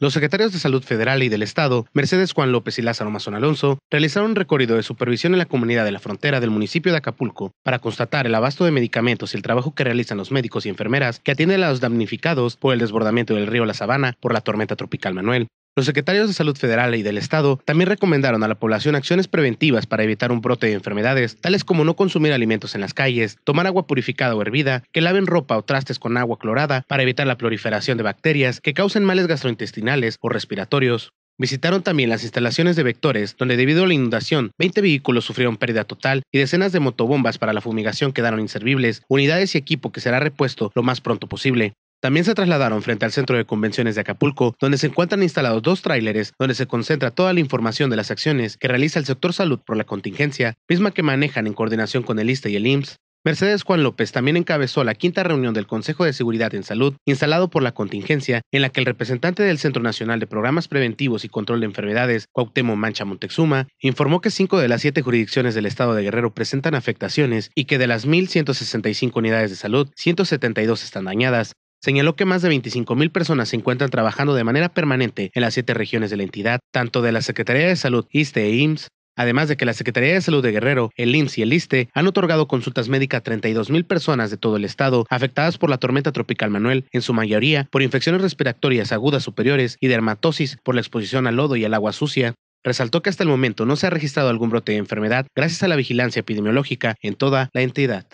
Los secretarios de Salud Federal y del Estado, Mercedes Juan López y Lázaro Mazón Alonso, realizaron un recorrido de supervisión en la comunidad de la frontera del municipio de Acapulco para constatar el abasto de medicamentos y el trabajo que realizan los médicos y enfermeras que atienden a los damnificados por el desbordamiento del río La Sabana por la tormenta tropical Manuel. Los secretarios de Salud Federal y del Estado también recomendaron a la población acciones preventivas para evitar un brote de enfermedades, tales como no consumir alimentos en las calles, tomar agua purificada o hervida, que laven ropa o trastes con agua clorada para evitar la proliferación de bacterias que causen males gastrointestinales o respiratorios. Visitaron también las instalaciones de vectores, donde debido a la inundación, 20 vehículos sufrieron pérdida total y decenas de motobombas para la fumigación quedaron inservibles, unidades y equipo que será repuesto lo más pronto posible. También se trasladaron frente al centro de convenciones de Acapulco, donde se encuentran instalados dos tráileres donde se concentra toda la información de las acciones que realiza el sector salud por la contingencia, misma que manejan en coordinación con el ISTE y el IMSS. Mercedes Juan López también encabezó la quinta reunión del Consejo de Seguridad en Salud, instalado por la contingencia, en la que el representante del Centro Nacional de Programas Preventivos y Control de Enfermedades, Cuauhtémoc Mancha Montezuma, informó que cinco de las siete jurisdicciones del estado de Guerrero presentan afectaciones y que de las 1.165 unidades de salud, 172 están dañadas, señaló que más de 25.000 personas se encuentran trabajando de manera permanente en las siete regiones de la entidad, tanto de la Secretaría de Salud, ISTE e IMSS, Además de que la Secretaría de Salud de Guerrero, el IMSS y el ISTE han otorgado consultas médicas a 32.000 personas de todo el estado afectadas por la tormenta tropical Manuel, en su mayoría por infecciones respiratorias agudas superiores y dermatosis por la exposición al lodo y al agua sucia. Resaltó que hasta el momento no se ha registrado algún brote de enfermedad gracias a la vigilancia epidemiológica en toda la entidad.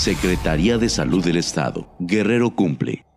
Secretaría de Salud del Estado. Guerrero cumple.